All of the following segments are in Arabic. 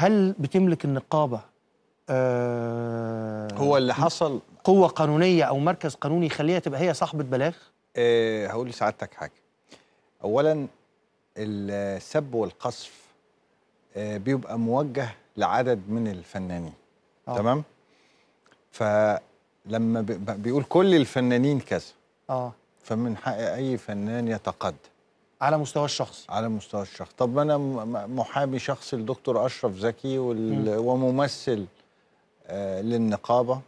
هل بتملك النقابه آه هو اللي حصل قوه قانونيه او مركز قانوني يخليها تبقى هي صاحبه بلاغ آه هقول لسعادتك حاجه اولا السب والقصف آه بيبقى موجه لعدد من الفنانين أوه. تمام فلما بيقول كل الفنانين كذا اه فمن حق اي فنان يتقدم على مستوى الشخص على مستوى الشخص طب انا محامي شخصي للدكتور اشرف زكي وال... وممثل آه للنقابه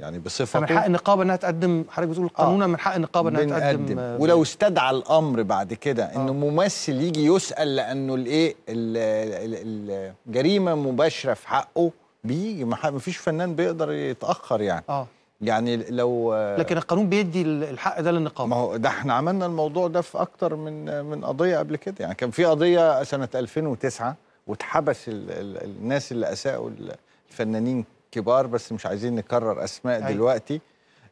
يعني بصفته آه. من حق النقابه انها تقدم حضرتك بتقول قانونا آه من حق النقابه انها تقدم ولو استدعى الامر بعد كده آه انه ممثل يجي يسال لانه الايه الجريمه مباشره في حقه بيجي ما فيش فنان بيقدر يتاخر يعني اه يعني لو لكن القانون بيدي الحق ده للنقابه ما هو ده احنا عملنا الموضوع ده في اكتر من من قضيه قبل كده يعني كان في قضيه سنه 2009 واتحبس ال ال الناس اللي اساءوا الفنانين كبار بس مش عايزين نكرر اسماء أي. أيوة. دلوقتي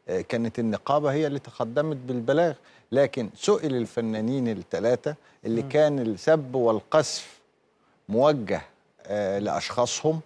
آه، كانت النقابه هي اللي تقدمت بالبلاغ لكن سئل الفنانين الثلاثه اللي م. كان السب والقذف موجه آه، لاشخاصهم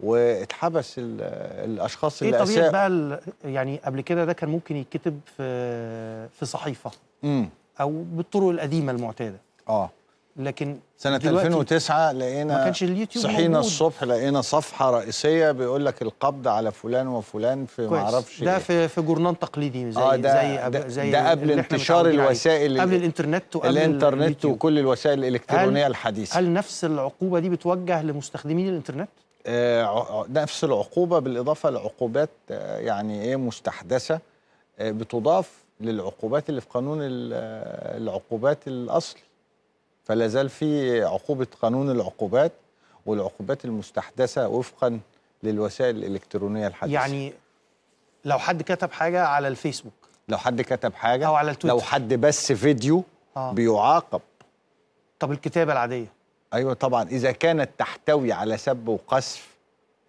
واتحبس الاشخاص إيه اللي اساءوا ايه بقى يعني قبل كده ده كان ممكن يتكتب في في صحيفه امم او بالطرق القديمه المعتاده اه لكن سنة 2009 لقينا ما كانش اليوتيوب صحينا موجود. الصبح لقينا صفحة رئيسية بيقول لك القبض على فلان وفلان في ما اعرفش ده إيه. في في جورنان تقليدي زي آه ده زي, زي ده قبل انتشار الوسائل قبل الانترنت وقبل الانترنت اليوتيوب. وكل الوسائل الالكترونية هل الحديثة هل نفس العقوبة دي بتوجه لمستخدمين الانترنت؟ آه، نفس العقوبه بالاضافه لعقوبات آه، يعني ايه مستحدثه آه، بتضاف للعقوبات اللي في قانون العقوبات الاصلي فلا زال في عقوبه قانون العقوبات والعقوبات المستحدثه وفقا للوسائل الالكترونيه الحديثه يعني لو حد كتب حاجه على الفيسبوك لو حد كتب حاجه او على التويتر لو حد بس فيديو آه. بيعاقب طب الكتابه العاديه ايوه طبعا اذا كانت تحتوي على سب وقذف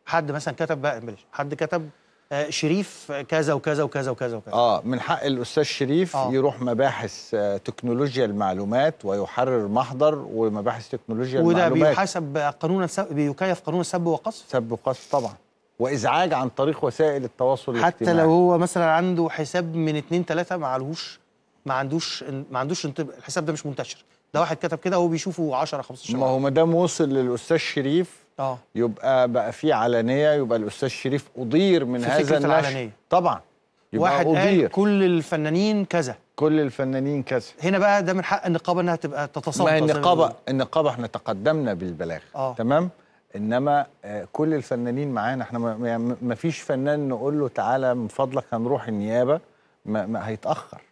حد مثلا كتب بقى بلش. حد كتب آه، شريف كذا وكذا وكذا وكذا وكذا اه من حق الاستاذ شريف آه. يروح مباحث آه، تكنولوجيا المعلومات ويحرر محضر ومباحث تكنولوجيا وده المعلومات وده بيحاسب قانون بيكيف قانون السب وقصف سب وقصف طبعا وازعاج عن طريق وسائل التواصل حتى الاجتماعي حتى لو هو مثلا عنده حساب من اثنين ثلاثة ما عليهوش ما عندوش ما عندوش الحساب ده مش منتشر ده واحد كتب كده هو بيشوفه 10 15 ما هو ما دام وصل للاستاذ شريف اه يبقى بقى في علنيه يبقى الاستاذ شريف اضير من في هذا النشر طبعا يبقى واحد أضير. قال كل الفنانين كذا كل الفنانين كذا هنا بقى ده من حق النقابه انها تبقى تتصدى ما النقابه النقابه احنا تقدمنا بالبلاغ آه. تمام انما آه، كل الفنانين معانا احنا ما فيش فنان نقول له تعالى من فضلك هنروح النيابه ما هيتاخر